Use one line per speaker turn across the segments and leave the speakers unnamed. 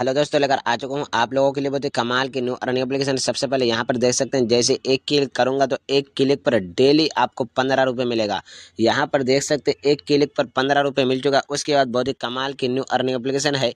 hello दोस्तों लेकर आ चुका हूँ आप लोगों के लिए बहुत ही कमाल की न्यू अर्निंग एप्लीकेशन सबसे पहले यहाँ पर देख सकते हैं जैसे एक क्लिक करूँगा तो एक क्लिक पर डेली आपको पंद्रह रुपये मिलेगा यहाँ पर देख सकते हैं एक क्लिक पर पंद्रह रुपये मिल चुका है उसके बाद बहुत ही कमाल की न्यू अर्निंग एप्लीकेशन है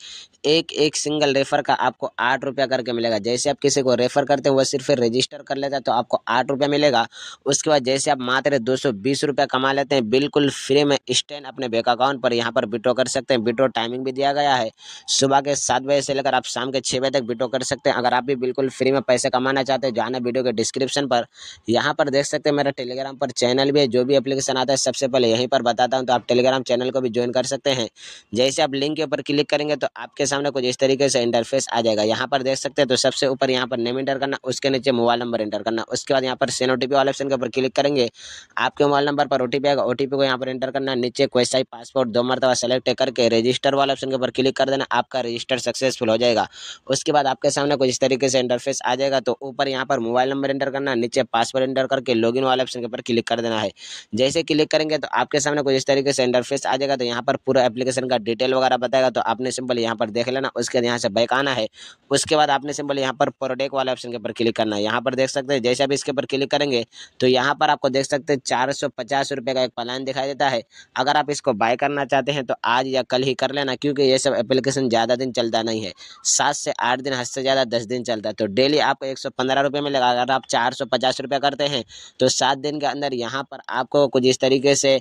एक एक सिंगल रेफर का आपको आठ रुपया करके मिलेगा जैसे आप किसी को रेफर करते हैं वह सिर्फ रजिस्टर कर लेता है तो आपको आठ रुपया मिलेगा उसके बाद जैसे आप मात्र दो सौ बीस रुपया कमा लेते हैं बिल्कुल फ्री में स्टैंड अपने बैंक अकाउंट पर यहाँ पर विड्रॉ कर सकते हैं विड्रॉ टाइमिंग भी दिया गया है सुबह के सात बजे से लेकर आप शाम के छः बजे तक वीडियो कर सकते हैं अगर आप भी बिल्कुल फ्री में पैसे कमाना चाहते हैं जाना वीडियो के डिस्क्रिप्शन पर यहाँ पर देख सकते हैं मेरा टेलीग्राम पर चैनल भी है जो भी अपलीकेशन आता है सबसे पहले यहीं पर बताता हूँ तो आप टेलीग्राम चैनल को भी ज्वाइन कर सकते हैं जैसे आप लिंक के ऊपर क्लिक करेंगे तो आपके सामने कुछ इस तरीके से इंटरफेस आ जाएगा यहाँ पर देख सकते हैं तो सबसे ऊपर यहाँ पर नेम इंटर करना उसके नीचे मोबाइल नंबर इंटर करना उसके बाद यहाँ पर सेन ओ वाले ऑप्शन के ऊपर क्लिक करेंगे आपके मोबाइल नंबर पर ओ आएगा ओ को यहाँ पर इंटर करना नीचे क्वेश्चन पासपोर्ट दो मरतबा सेलेक्ट करके रजिस्टर वाले ऑप्शन के ऊपर क्लिक कर देना आपका रजिस्टर सक्सेस सक्सेसफुल हो जाएगा उसके बाद आपके सामने कुछ इस तरीके से इंटरफेस आ जाएगा तो ऊपर यहाँ पर मोबाइल नंबर एंटर करना नीचे पासवर्ड एंटर करके इन वाले ऑप्शन के ऊपर क्लिक कर देना है जैसे क्लिक करेंगे तो आपके सामने कुछ इस तरीके से इंटरफेस आ जाएगा तो यहाँ पर पूरा एप्लीकेशन का डिटेल वगैरह बताएगा तो आपने सिंपल यहाँ पर देख लेना उसके बाद यहाँ से बैक आना है उसके बाद आपने सिंपल यहाँ पर प्रोडक्ट वाले ऑप्शन के ऊपर क्लिक करना है यहाँ पर देख सकते हैं जैसे भी इसके ऊपर क्लिक करेंगे तो यहाँ पर आपको देख सकते हैं चार सौ पचास रुपये का एक प्लान दिखाई देता है अगर आप इसको बाय करना चाहते हैं तो आज या कल ही कर लेना क्योंकि ये सब एप्लीकेशन ज़्यादा दिन चलता नहीं है है सात से आठ दिन हद से ज़्यादा दस दिन चलता है तो डेली आपको एक सौ पंद्रह रुपये मिलेगा अगर आप चार सौ पचास रुपये करते हैं तो सात दिन के अंदर यहाँ पर आपको कुछ इस तरीके से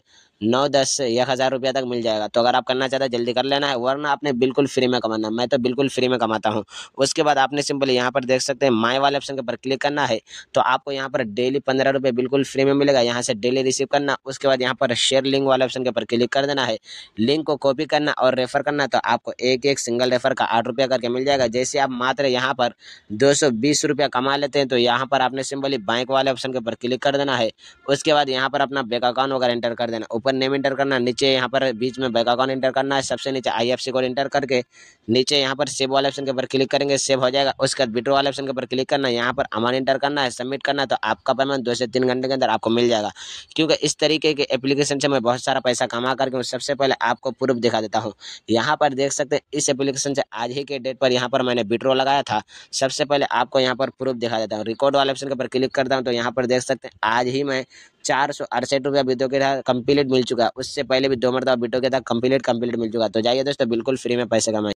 नौ दस से एक हज़ार रुपया तक मिल जाएगा तो अगर आप करना चाहते हैं जल्दी कर लेना है वरना आपने बिल्कुल फ्री में कमाना है मैं तो बिल्कुल फ्री में कमाता हूँ उसके बाद आपने सिंपल यहाँ पर देख सकते हैं माई वाले ऑप्शन के ऊपर क्लिक करना है तो आपको यहाँ पर डेली पंद्रह रुपये बिल्कुल फ्री में मिलेगा यहाँ से डेली रिसीव करना उसके बाद यहाँ पर शेयर लिंक वाले ऑप्शन के ऊपर क्लिक कर देना है लिंक को कॉपी करना और रेफर करना तो आपको एक एक सिंगल रेफर का आठ रुपया करके मिल जाएगा जैसे आप मात्र यहाँ पर दो सौ बीस रुपया कमा लेते हैं तो यहाँ पर आपने सिंपली बैंक वाले ऑप्शन के ऊपर क्लिक कर देना है उसके बाद यहाँ पर अपना बैंक अकाउंट वगैरह एंटर कर देना ऊपर पर नेम इंटर करना नीचे यहाँ पर बीच में बैक अकाउंट इंटर करना है सबसे नीचे आईएफसी कोड इंटर करके नीचे यहाँ पर सेव वाले ऑप्शन के ऊपर क्लिक करेंगे सेव हो जाएगा उसके बाद विड्रो वाले ऑप्शन के ऊपर क्लिक करना है यहाँ पर अमाउंट इंटर करना है सबमिट करना है तो आपका पेमेंट दो से तीन घंटे के अंदर आपको मिल जाएगा क्योंकि इस तरीके के एप्लीकेशन से मैं बहुत सारा पैसा कमा करके मैं सबसे पहले आपको प्रूफ दिखा देता हूँ यहाँ पर देख सकते हैं इस एप्लीकेशन से आज ही के डेट पर यहाँ पर मैंने विड्रो लगाया था सबसे पहले आपको यहाँ पर प्रूफ दिखा देता हूँ रिकॉर्ड वाले ऑप्शन के ऊपर क्लिक करता हूँ तो यहाँ पर देख सकते हैं आज ही मैं चार सौ अड़सठ रुपया बीटो के था कंप्लीट मिल चुका है उससे पहले भी दो मरतबा बीटो के था कंप्लीट कंप्लीट मिल चुका तो जाइए दोस्तों बिल्कुल फ्री में पैसे कमाए